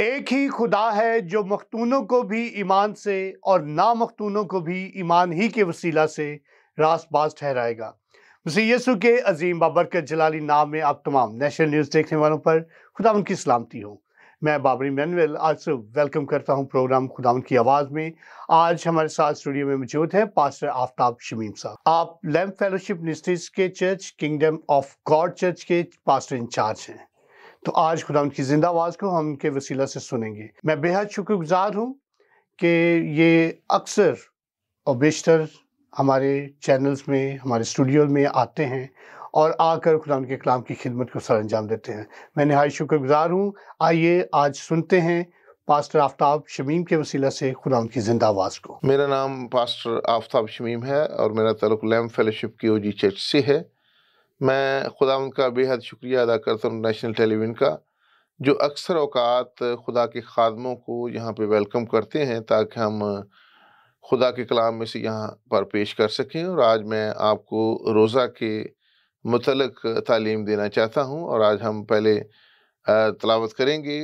एक ही खुदा है जो मखतूनों को भी ईमान से और नामखतूनों को भी ईमान ही के वसीला से रास बास ठहराएगा मसीह यसु के अजीम बाबरकत जलाली नाम में आप तमाम नेशनल न्यूज़ देखने वालों पर खुदा उनकी सलामती हो मैं बाबरी मैनवेल आज से वेलकम करता हूं प्रोग्राम खुदा उनकी आवाज़ में आज हमारे साथ स्टूडियो में मौजूद है पास्टर आफ्ताब शमीम साहब आप लैम्प फेलोशिप निस्टिस के church kingdom of God church के पास्टर इंचार्ज हैं तो आज खुदा उनकी जिंदा आवाज़ को हम उनके वसीला से सुनेंगे मैं बेहद शुक्रगुजार हूँ कि ये अक्सर और बेशतर हमारे चैनल्स में हमारे स्टूडियो में आते हैं और आकर खुदा उनके कलाम की खिदमत को सर अंजाम देते हैं मैं नहाय शुक्रगुजार हूँ आइए आज सुनते हैं पास्टर आफ्ताब शमीम के वसीला से खुदा उनकी जिंदा आवाज़ को मेरा नाम पास्टर आफ्ताब शमीम है और मेरा तलक लैम फेलोशिप की ओ जी चर्च से है मैं खुदा उनका बेहद शुक्रिया अदा करता हूँ नेशनल टेलीविज़न का जो अक्सर अवकात खुदा के खादमों को यहाँ पे वेलकम करते हैं ताकि हम खुदा के कलाम में से यहाँ पर पेश कर सकें और आज मैं आपको रोज़ा के मतलक तालीम देना चाहता हूँ और आज हम पहले तलावत करेंगे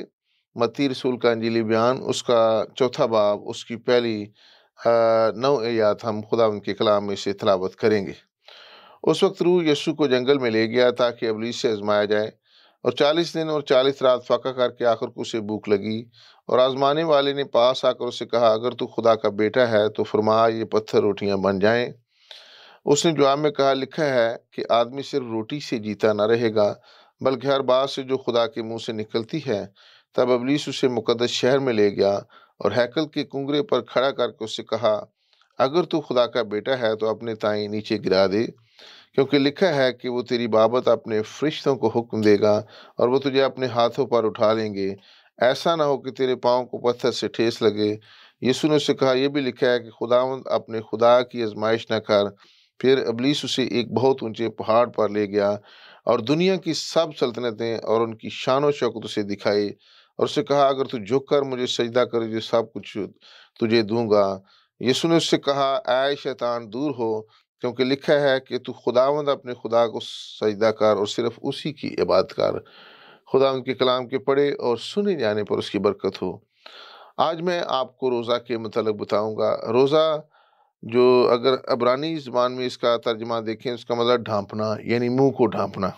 मती रसूल का अंजली बयान उसका चौथा बाब उसकी पहली नौ आयात हम खुदा उनके कलाम में से तलावत करेंगे उस वक्त रूह यसु को जंगल में ले गया ताकि अबलीस से आजमाया जाए और चालीस दिन और चालीस रात फाका करके आखिर को उसे भूख लगी और आजमाने वाले ने पास आकर उससे कहा अगर तू खुदा का बेटा है तो फरमा ये पत्थर रोटियां बन जाएं उसने जवाब में कहा लिखा है कि आदमी सिर्फ रोटी से जीता ना रहेगा बल्कि हर बात से जो खुदा के मुंह से निकलती है तब अबलीस उसे मुकदस शहर में ले गया और हैकल के कुंगरे पर खड़ा करके उससे कहा अगर तू खुदा का बेटा है तो अपने ताई नीचे गिरा दे क्योंकि लिखा है कि वो तेरी बाबत अपने फरिश्तों को हुक्म देगा और वो तुझे अपने हाथों पर उठा लेंगे ऐसा ना हो कि तेरे पाँव को पत्थर से ठेस लगे यीशु ने उससे कहा यह भी लिखा है कि खुदावंद अपने खुदा की आजमाइश न कर फिर अबलीस उसे एक बहुत ऊंचे पहाड़ पर ले गया और दुनिया की सब सल्तनतें और उनकी शान शौकत उसे दिखाई और उसे कहा अगर तू झुक कर मुझे सजदा करे जो तो सब कुछ तुझे दूंगा यीशु ने उससे कहा आय शैतान दूर हो क्योंकि लिखा है कि तू खुदावंद अपने खुदा को सजदा कर और सिर्फ उसी की इबादत कर खुदा उनके कलाम के पढ़े और सुने जाने पर उसकी बरकत हो आज मैं आपको रोज़ा के मतलब बताऊंगा रोज़ा जो अगर अबरानी ज़बान में इसका तर्जमा देखें उसका मतलब ढांपना यानी मुंह को ढांपना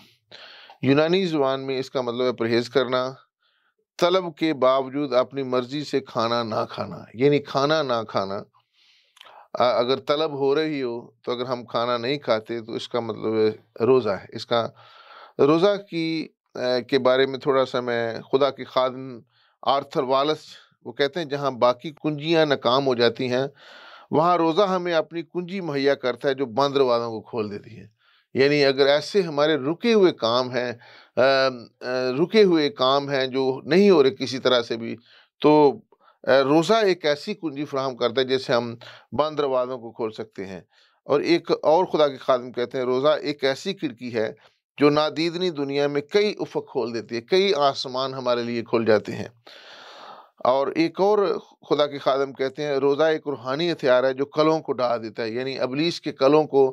यूनानी ज़बान में इसका मतलब है परहेज़ करना तलब के बावजूद अपनी मर्ज़ी से खाना ना खाना यानी खाना ना खाना अगर तलब हो रही हो तो अगर हम खाना नहीं खाते तो इसका मतलब रोज़ा है इसका रोज़ा की के बारे में थोड़ा सा मैं खुदा के खादन आर्थर वालस वो कहते हैं जहाँ बाकी कुंजियाँ नाकाम हो जाती हैं वहाँ रोज़ा हमें अपनी कुंजी मुहैया करता है जो बंदर वालों को खोल देती है यानी अगर ऐसे हमारे रुके हुए काम हैं रुके हुए काम हैं जो नहीं हो रहे किसी तरह से भी तो रोज़ा एक ऐसी कुंजी फ्राहम करता है जैसे हम बंद दरवाज़ों को खोल सकते हैं और एक और खुदा के खादम कहते हैं रोज़ा एक ऐसी खिड़की है जो नादीदनी दुनिया में कई उफक खोल देती है कई आसमान हमारे लिए खोल जाते हैं और एक और खुदा के खादम कहते हैं रोज़ा एक रूहानी हथियार है जो कलों को ढहा देता है यानी अबलीस के कलों को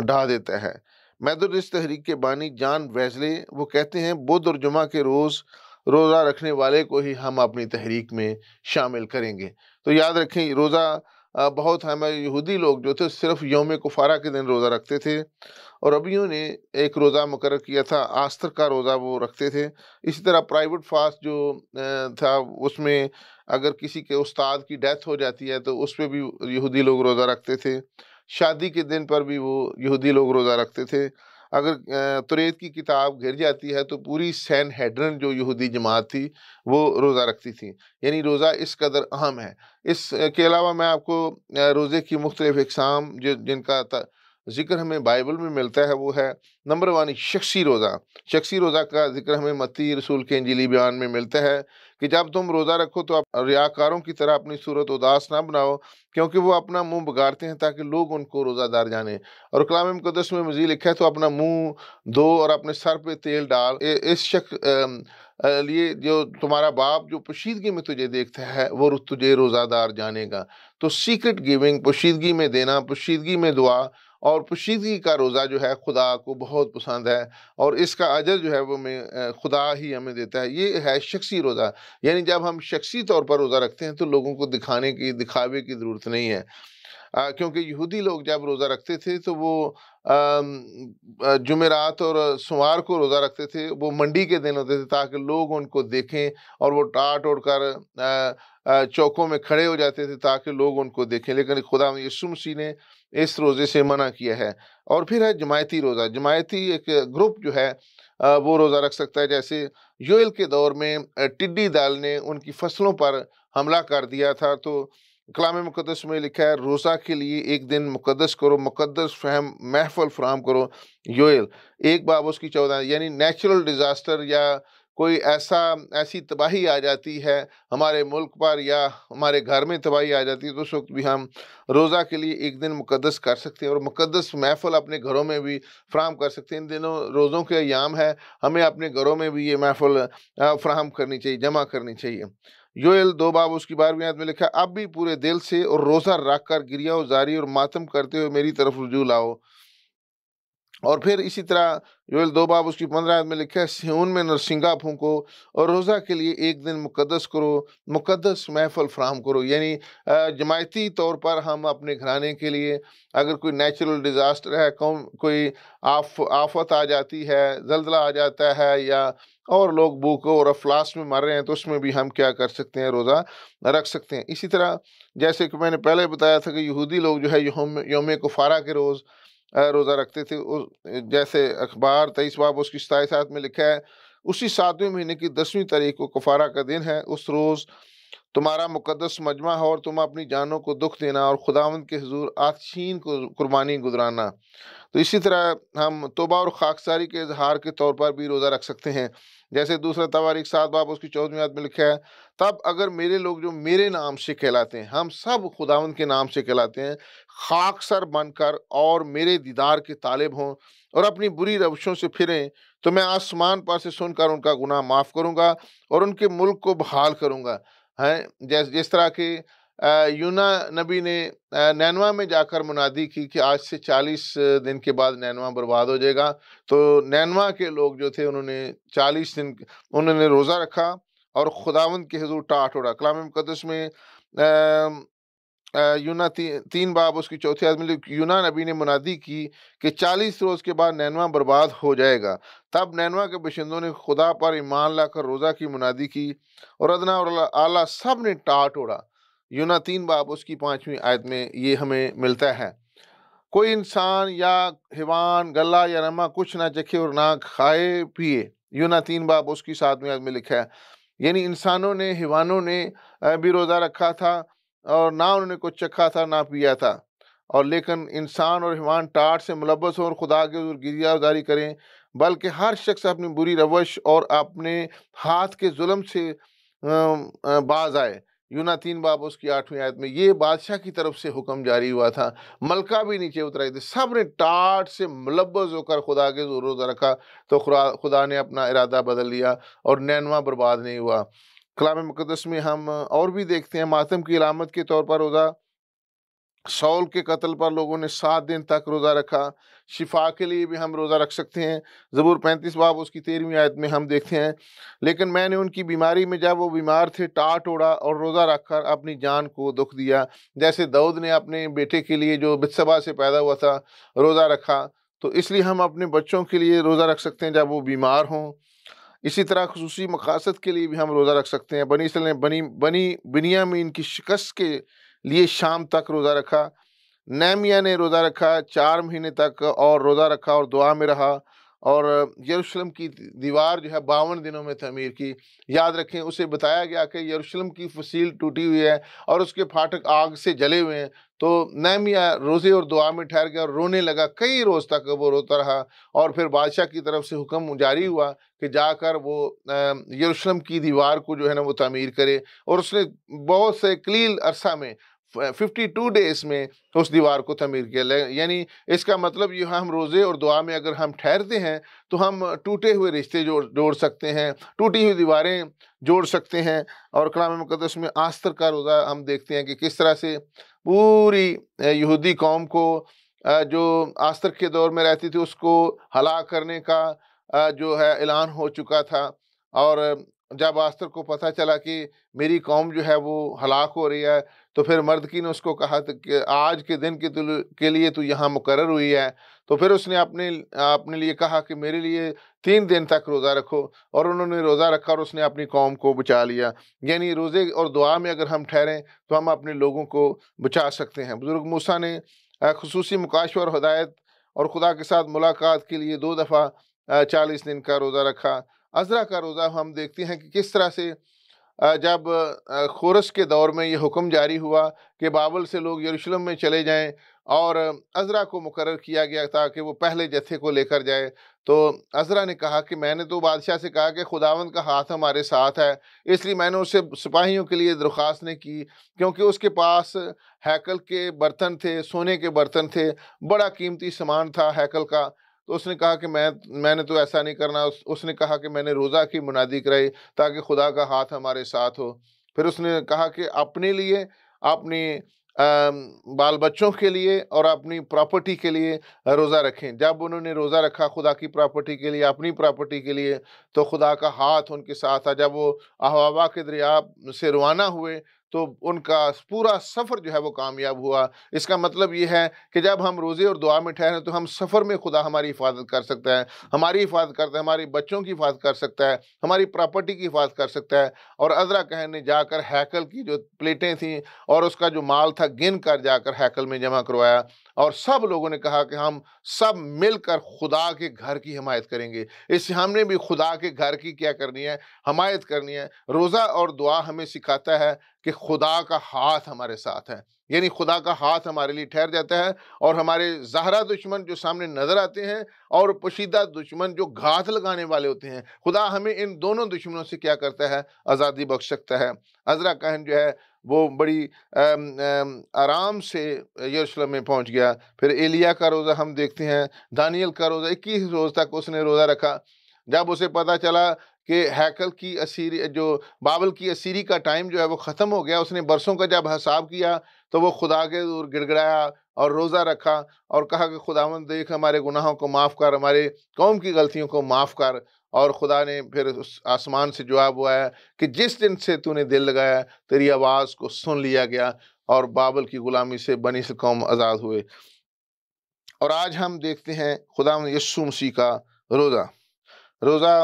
ढहा देता है मैदुर इस तहरीक के बानी जान वैजले वो कहते हैं बुध और जुमा के रोज़ रोज़ा रखने वाले को ही हम अपनी तहरीक में शामिल करेंगे तो याद रखें रोज़ा बहुत हमें यहूदी लोग जो थे सिर्फ योम कुफारा के दिन रोज़ा रखते थे और अभियों ने एक रोज़ा मुकर किया था आस्तर का रोज़ा वो रखते थे इसी तरह प्राइवेट फास्ट जो था उसमें अगर किसी के उस्ताद की डेथ हो जाती है तो उस पर भी यहूदी लोग रोज़ा रखते थे शादी के दिन पर भी वो यहूदी लोग रोज़ा रखते थे अगर तुरेत की किताब गिर जाती है तो पूरी सैन हेड्रन जो यहूदी जमात थी वो रोज़ा रखती थी यानी रोज़ा इस कदर अहम है इसके अलावा मैं आपको रोज़े की मुख्तलिफ़ अकसाम जो जिनका जिक्र हमें बाइबल में मिलता है वो है नंबर वन शख्सी रोज़ा शख्सी रोज़ा का जिक्र हमें मती रसूल के इंजीली बयान में मिलता है कि जब तुम रोज़ा रखो तो आप रियाकारों की तरह अपनी सूरत उदास ना बनाओ क्योंकि वो अपना मुंह बगाड़ते हैं ताकि लोग उनको रोज़ादार जाने और कलाम मुकदस में मजीद लिखा है तो अपना मुंह दो और अपने सर पे तेल डाल इस शख्स लिए जो तुम्हारा बाप जो पोशीदगी में तुझे देखता है वो तुझे रोज़ादार जानेगा तो सीक्रेट गिविंग पोशीदगी में देना पोशीदगी में दुआ और पुशीदगी का रोज़ा जो है खुदा को बहुत पसंद है और इसका अजर जो है वो हमें खुदा ही हमें देता है ये है शख्सी रोज़ा यानी जब हम शख्सी तौर पर रोज़ा रखते हैं तो लोगों को दिखाने की दिखावे की ज़रूरत नहीं है आ, क्योंकि यहूदी लोग जब रोज़ा रखते थे तो वो जुमेरात और सोमवार को रोज़ा रखते थे वो मंडी के दिन होते थे ताकि लोग उनको देखें और वो टाट ओढ़ कर चौकों में खड़े हो जाते थे ताकि लोग उनको देखें लेकिन खुदा यीशु मसीह ने इस रोज़े से मना किया है और फिर है जमायती रोज़ा जमायती एक ग्रुप जो है वो रोज़ा रख सकता है जैसे योएल के दौर में टिड्डी दाल ने उनकी फसलों पर हमला कर दिया था तो कलाम मुकदस में लिखा है रोज़ा के लिए एक दिन मुकदस करो मुकदस फहम महफल फ्राहम करो योल एक बाब उसकी चौदह यानी नेचुरल डिज़ास्टर या कोई ऐसा ऐसी तबाही आ जाती है हमारे मुल्क पर या हमारे घर में तबाही आ जाती है तो उस वक्त भी हम रोज़ा के लिए एक दिन मुकदस कर सकते हैं और मुकदस महफल अपने घरों में भी फ्राहम कर सकते हैं इन दिनों रोज़ों के अयाम है हमें अपने घरों में भी ये महफल फ्राहम करनी चाहिए जमा करनी चाहिए एल दो बाब उसकी बारहवीं याद में लिखा अब भी पूरे दिल से और रोज़ा रख कर गिरिया जारी और मातम करते हुए मेरी तरफ रजू लाओ और फिर इसी तरह योल दो बाब उसकी पंद्रह में लिखा है सियून में नरसिंगा फूको और रोज़ा के लिए एक दिन मुकदस करो मुकदस महफल फ्राहम करो यानी जमायती तौर पर हम अपने घराने के लिए अगर कोई नेचुरल डिज़ास्टर है कौन कोई आफ आफत आ जाती है जल्दला आ जाता है या और लोग भूखो और अफलास में मर रहे हैं तो उसमें भी हम क्या कर सकते हैं रोज़ा रख सकते हैं इसी तरह जैसे कि मैंने पहले बताया था कि यहूदी लोग जो है योम योम कुफारा के रोज़ रोज़ा रखते थे जैसे अखबार तेईस बाब उसकी सताईस में लिखा है उसी सातवें महीने की दसवीं तारीख को कफारा का दिन है उस रोज़ तुम्हारा मुकदस मजमा हो और तुम अपनी जानों को दुख देना और खुदावंद के हजूर आतशीन को कुर्बानी गुजराना तो इसी तरह हम तोबा और खाकसारी के इजहार के तौर पर भी रोज़ा रख सकते हैं जैसे दूसरा तवारीख सात बाब उसकी चौदहवीं याद में लिखा है तब अगर मेरे लोग जो मेरे नाम से कहलाते हैं हम सब खुदावंद के नाम से कहलाते हैं खाकसर बनकर और मेरे दीदार के तालिब हों और अपनी बुरी रवशों से फिरें तो मैं आसमान पर से सुनकर उनका गुनाह माफ़ करूँगा और उनके मुल्क को बहाल करूँगा हैं जैसे जिस तरह के यूना नबी ने नैनवा में जाकर मुनादी की कि आज से 40 दिन के बाद नैनवा बर्बाद हो जाएगा तो नैनवा के लोग जो थे उन्होंने 40 दिन उन्होंने रोज़ा रखा और खुदावंद के हजूर टाट उड़ा कलाम मुकदस में यूना ती, तीन बाब उसकी चौथी आदमी यूना नबी ने मुनादी की कि चालीस रोज़ के बाद नैनवा बर्बाद हो जाएगा तब नैनवा के बशिंदों ने खुदा पर ईमान लाकर रोज़ा की मुनादी की और अदना और आला सब ने टाट ओढ़ा यूना तीन बाब उसकी पाँचवीं आयत में ये हमें मिलता है कोई इंसान या हिवान गला या नमा कुछ ना चखे और ना खाए पिए यूना तीन बाब उसकी सातवीं आदमी लिखा है यानी इंसानों ने हिवानों ने भी रोज़ा रखा था और ना उन्होंने कुछ चखा था ना पिया था और लेकिन इंसान और हिमान टाट से मुलबस हो और खुदा के गिरिया उदारी करें बल्कि हर शख्स अपनी बुरी रवश और अपने हाथ के जुल्म से बाज आए यूना तीन बाब उसकी आठवीं आयत में ये बादशाह की तरफ से हुक्म जारी हुआ था मलका भी नीचे उतराई थी सब ने टाट से मुलबस होकर खुदा के जोर रखा तो खुदा ने अपना इरादा बदल लिया और नैनवा बर्बाद नहीं हुआ कलाम मुकदस में हम और भी देखते हैं मातम की अलामत के तौर पर रोज़ा सौल के कत्ल पर लोगों ने सात दिन तक रोज़ा रखा शिफा के लिए भी हम रोज़ा रख सकते हैं ज़बूर पैंतीस बाब उसकी तेरहवीं आयत में हम देखते हैं लेकिन मैंने उनकी बीमारी में जब वो बीमार थे टाट ओढ़ा और रोज़ा रखकर अपनी जान को दुख दिया जैसे दाऊद ने अपने बेटे के लिए जो बदसबा से पैदा हुआ था रोज़ा रखा तो इसलिए हम अपने बच्चों के लिए रोज़ा रख सकते हैं जब वो बीमार हों इसी तरह खसूसी मकासद के लिए भी हम रोज़ा रख सकते हैं बनी इसराइल ने बनी बनी बनिया में इनकी शिकस्त के लिए शाम तक रोज़ा रखा नैमिया ने रोज़ा रखा चार महीने तक और रोज़ा रखा और दुआ में रहा और यरूशलेम की दीवार जो है बावन दिनों में तमीर की याद रखें उसे बताया गया कि यरूशलेम की फसील टूटी हुई है और उसके फाटक आग से जले हुए हैं तो नैमिया रोज़े और दुआ में ठहर गया और रोने लगा कई रोज़ तक वो रोता रहा और फिर बादशाह की तरफ से हुक्म जारी हुआ कि जाकर वो यरूशलेम की दीवार को जो है ना वो तमीर करे और उसने बहुत से कलील अरसा में फिफ्टी टू डेज में उस दीवार को तमीर किया यानी इसका मतलब ये हम रोज़े और दुआ में अगर हम ठहरते हैं तो हम टूटे हुए रिश्ते जोड़ जोड़ सकते हैं टूटी हुई दीवारें जोड़ सकते हैं और कलाम मुकदस में आस्तर का रोज़ा हम देखते हैं कि किस तरह से पूरी यहूदी कौम को जो आस्तर के दौर में रहती थी उसको हला करने का जो है ऐलान हो चुका था और जब आस्तर को पता चला कि मेरी कौम जो है वो हलाक हो रही है तो फिर मर्द की ने उसको कहा कि आज के दिन के के लिए तो यहाँ मुकर हुई है तो फिर उसने अपने अपने लिए कहा कि मेरे लिए तीन दिन तक रोज़ा रखो और उन्होंने रोज़ा रखा और उसने अपनी कौम को बचा लिया यानी रोज़े और दुआ में अगर हम ठहरें तो हम अपने लोगों को बचा सकते हैं बुज़ुर्ग मूसा ने खसूस मुकाशवा और हदायत और खुदा के साथ मुलाकात के लिए दो दफ़ा चालीस दिन का रोज़ा रखा अजरा का रोज़ा हम देखते हैं कि किस तरह से जब खोरस के दौर में ये हुक्म जारी हुआ कि बाबल से लोग यरूशलेम में चले जाएं और अजरा को मुकर किया गया था कि वो पहले जत्थे को लेकर जाए तो अजरा ने कहा कि मैंने तो बादशाह से कहा कि खुदावंद का हाथ हमारे साथ है इसलिए मैंने उससे सिपाहियों के लिए दरख्वास्त नहीं की क्योंकि उसके पास हैकल के बर्तन थे सोने के बर्तन थे बड़ा कीमती सामान था हैकल का तो उसने कहा कि मैं मैंने तो ऐसा नहीं करना उस, उसने कहा कि मैंने रोज़ा की मुनादी कराई ताकि खुदा का हाथ हमारे साथ हो फिर उसने कहा कि अपने लिए अपनी बाल बच्चों के लिए और अपनी प्रॉपर्टी के लिए रोज़ा रखें जब उन्होंने रोज़ा रखा खुदा की प्रॉपर्टी के लिए अपनी प्रॉपर्टी के लिए तो खुदा का हाथ उनके साथ था जब वो अहवा के दरिया से रवाना हुए तो उनका पूरा सफ़र जो है वो कामयाब हुआ इसका मतलब ये है कि जब हम रोज़े और दुआ में ठहरें तो हम सफ़र में खुदा हमारी हिफाजत कर सकता है हमारी हिफाजत करता है हमारे बच्चों की हिफाजत कर सकता है हमारी प्रॉपर्टी की हिफाजत कर सकता है और अजरा कहन ने जाकर हैकल की जो प्लेटें थी और उसका जो माल था गिन कर जाकर हैकल में जमा करवाया और सब लोगों ने कहा कि हम सब मिलकर खुदा के घर की हमायत करेंगे इससे हमने भी खुदा के घर की क्या करनी है हमायत करनी है रोज़ा और दुआ हमें सिखाता है कि खुदा का हाथ हमारे साथ है यानी खुदा का हाथ हमारे लिए ठहर जाता है और हमारे जहरा दुश्मन जो सामने नज़र आते हैं और पोशीदा दुश्मन जो घात लगाने वाले होते हैं खुदा हमें इन दोनों दुश्मनों से क्या करता है आज़ादी बख्श सकता है अजरा कहन जो है वो बड़ी आराम से यरूशलेम में पहुंच गया फिर एलिया का रोज़ा हम देखते हैं दानियल का रोज़ा इक्कीस रोज़ तक उसने रोज़ा रखा जब उसे पता चला कि हैकल की असीरी जो बाबल की असीरी का टाइम जो है वो ख़त्म हो गया उसने बरसों का जब हिसाब किया तो वो खुदा के दूर गिड़गड़ाया और रोज़ा रखा और कहा कि खुदा देख हमारे गुनाहों को माफ़ कर हमारे कौम की गलतियों को माफ़ कर और खुदा ने फिर उस आसमान से जवाब हुआ कि जिस दिन से तूने दिल लगाया तेरी आवाज़ को सुन लिया गया और बाबल की ग़ुलामी से बनी से कौम आज़ाद हुए और आज हम देखते हैं खुदा यस्सु मसीह का रोज़ा रोज़ा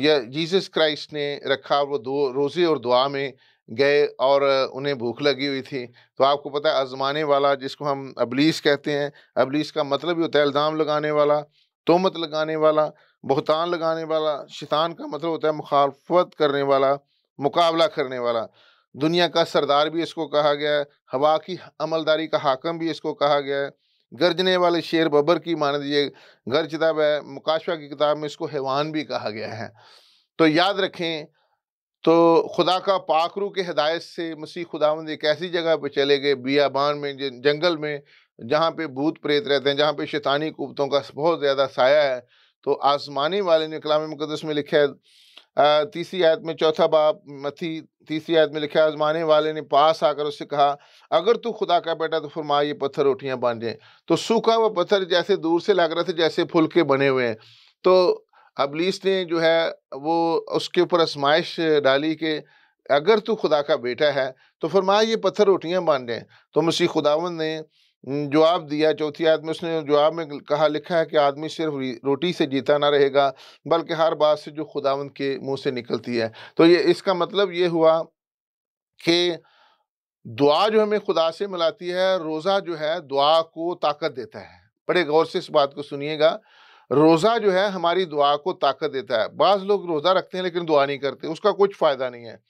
या जीसस क्राइस्ट ने रखा वो दो रोज़े और दुआ में गए और उन्हें भूख लगी हुई थी तो आपको पता है आजमाने वाला जिसको हम अबलीस कहते हैं अबलीस का मतलब ही होता है इल्ज़ाम लगाने वाला तोमत लगाने वाला बहुतान लगाने वाला शैतान का मतलब होता है मुखालफत करने वाला मुकाबला करने वाला दुनिया का सरदार भी इसको कहा गया है हवा की अमलदारी का हाकम भी इसको कहा गया है गरजने वाले शेर बबर की मान दीजिए घर किताब है मुकाशवा की किताब में इसको हैवान भी कहा गया है तो याद रखें तो खुदा का पाखरू के हदायत से मसीह खुदावंद एक ऐसी जगह पर चले गए बियाबान में जंगल में जहाँ पे भूत प्रेत रहते हैं जहाँ पे शैतानी कुतों का बहुत ज़्यादा साया है तो आसमानी वाले ने कलाम मुकदस में लिखा है तीसरी आयत में चौथा बाप मथी तीसरी आयत में लिखा आजमाने वाले ने पास आकर उससे कहा अगर तू खुदा का बेटा तो फरमा ये पत्थर रोटियां बन जाए तो सूखा हुआ पत्थर जैसे दूर से लग रहा था जैसे फुल के बने हुए हैं तो अबलीस ने जो है वो उसके ऊपर आजमाइश डाली कि अगर तू खुदा का बेटा है तो माँ ये पत्थर रोटियाँ बन दें तो मसीह खुदावन ने जवाब दिया चौथी आदमी में उसने जवाब में कहा लिखा है कि आदमी सिर्फ रोटी से जीता ना रहेगा बल्कि हर बात से जो खुदावंद के मुंह से निकलती है तो ये इसका मतलब ये हुआ कि दुआ जो हमें खुदा से मिलाती है रोज़ा जो है दुआ को ताकत देता है बड़े गौर से इस बात को सुनिएगा रोज़ा जो है हमारी दुआ को ताकत देता है बाज़ लोग रोज़ा रखते हैं लेकिन दुआ नहीं करते उसका कुछ फ़ायदा नहीं है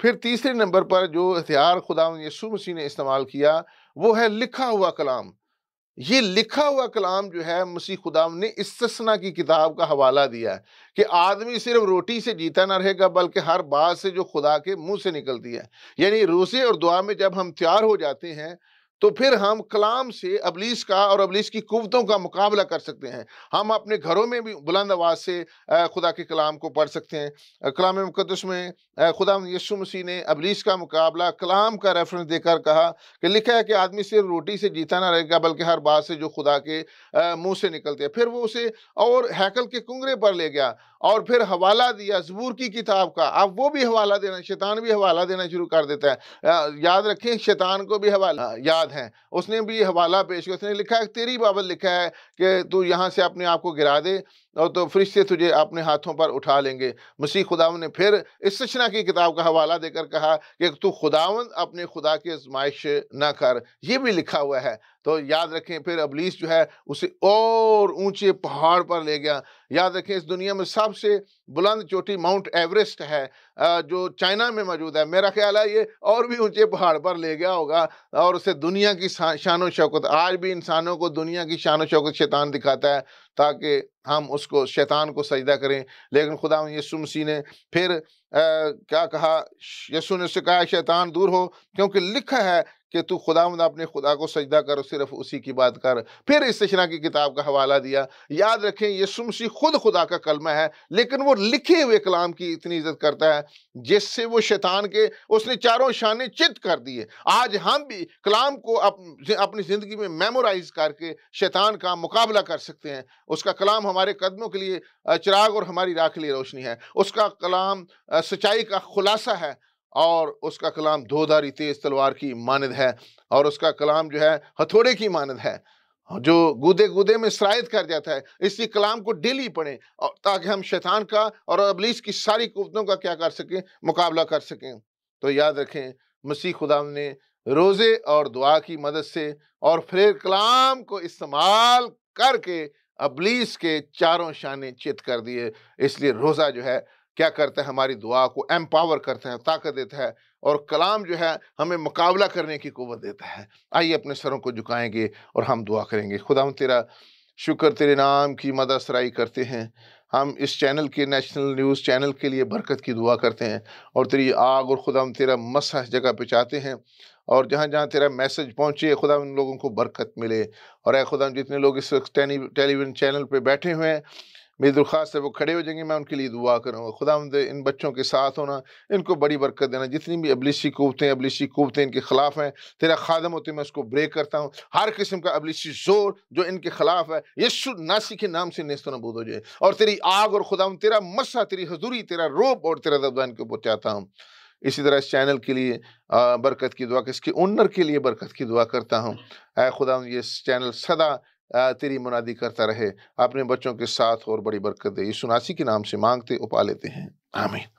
फिर तीसरे नंबर पर जो हथियार खुदा यसु मसीह ने इस्तेमाल किया वो है लिखा हुआ कलाम ये लिखा हुआ कलाम जो है मसीह खुदाम ने इसना की किताब का हवाला दिया है कि आदमी सिर्फ रोटी से जीता ना रहेगा बल्कि हर बात से जो खुदा के मुंह से निकलती है यानी रोज़े और दुआ में जब हम तैयार हो जाते हैं तो फिर हम कलाम से अबलीस का और अबलीस की कुवतों का मुकाबला कर सकते हैं हम अपने घरों में भी बुलंद आवाज़ से खुदा के कलाम को पढ़ सकते हैं कलाम मुकदस में खुदा यसु मसीह ने अबलीस का मुकाबला कलाम का रेफरेंस देकर कहा कि लिखा है कि आदमी सिर्फ रोटी से जीता ना रहेगा बल्कि हर बात से जो खुदा के मुँह से निकलते हैं फिर वो उसे और हैकल के कुंगरे पर ले गया और फिर हवाला दिया जबूर की किताब का अब वो भी हवाला देना शैतान भी हवाला देना शुरू कर देता है याद रखें शैतान को भी हवाला याद आज़ाद हैं उसने भी हवाला पेश किया उसने लिखा है तेरी बाबत लिखा है कि तू यहाँ से अपने आप को गिरा दे और तो से तुझे अपने हाथों पर उठा लेंगे मसीह खुदावन ने फिर सचना की किताब का हवाला देकर कहा कि तू खुदावन अपने खुदा की आजमाइश ना कर ये भी लिखा हुआ है तो याद रखें फिर अबलीस जो है उसे और ऊंचे पहाड़ पर ले गया याद रखें इस दुनिया में सबसे बुलंद चोटी माउंट एवरेस्ट है जो चाइना में मौजूद है मेरा ख्याल है ये और भी ऊंचे पहाड़ पर ले गया होगा और उसे दुनिया की शान शौकत आज भी इंसानों को दुनिया की शान शौकत शैतान दिखाता है ताकि हम उसको शैतान को सजदा करें लेकिन खुदा यसु मसी ने फिर आ, क्या कहा यसु ने उससे कहा शैतान दूर हो क्योंकि लिखा है कि तू खुदा अपने खुदा को सजदा कर सिर्फ उसी की बात कर फिर इस्तना की किताब का हवाला दिया याद रखें ये सुमसी खुद खुदा का कलमा है लेकिन वो लिखे हुए कलाम की इतनी इज्जत करता है जिससे वो शैतान के उसने चारों शाने चित कर दिए आज हम भी कलाम को अप, अपनी ज़िंदगी में मेमोराइज करके शैतान का मुकाबला कर सकते हैं उसका कलाम हमारे कदमों के लिए चिराग और हमारी राह के लिए रोशनी है उसका कलाम सच्चाई का खुलासा है और उसका कलाम धोधारी तेज तलवार की मानद है और उसका कलाम जो है हथौड़े की मानद है जो गुदे गुदे में शरायत कर जाता है इसलिए कलाम को डेली पढ़ें और ताकि हम शैतान का और अबलीस की सारी कुतों का क्या कर सकें मुकाबला कर सकें तो याद रखें मसीह खुदा ने रोज़े और दुआ की मदद से और फिर कलाम को इस्तेमाल करके अबलीस के चारों शाने चित कर दिए इसलिए रोज़ा जो है क्या करता है हमारी दुआ को एम्पावर करता है ताकत देता है और कलाम जो है हमें मुकाबला करने की कुवत देता है आइए अपने सरों को झुकाएंगे और हम दुआ करेंगे खुदा हम तेरा शुक्र तेरे नाम की मदसराई करते हैं हम इस चैनल के नेशनल न्यूज़ चैनल के लिए बरकत की दुआ करते हैं और तेरी आग और खुदा हम तेरा मस जगह पर चाहते हैं और जहाँ जहाँ तेरा मैसेज पहुँचे खुदा उन लोगों को बरकत मिले और अ खुदा जितने लोग इस वक्त टेलीविज़न चैनल पर बैठे हुए हैं मेरी दरख्वास्त है वो खड़े हो जाएंगे मैं उनके लिए दुआ करूँगा खुदा इन बच्चों के साथ होना इनको बड़ी बरकत देना जितनी भी अबलिशी कुवतें अबलिशी कुवतें इनके ख़िलाफ़ हैं तेरा खादम होते मैं उसको ब्रेक करता हूँ हर किस्म का अबलिशी जोर जो इनके ख़िलाफ़ है यशु नासी के नाम से नस्त नबूद हो जाए और तेरी आग और खुदा तेरा मसा तेरी हजूरी तेरा रोब और तेरा दबदा इनको चाहता हूँ इसी तरह इस चैनल के लिए बरकत की दुआ इसके ओनर के लिए बरकत की दुआ करता हूँ अः खुदा ये चैनल सदा तेरी मुनादी करता रहे अपने बच्चों के साथ और बड़ी बरकत दे यीशु नासी के नाम से मांगते उपा पा लेते हैं आमीन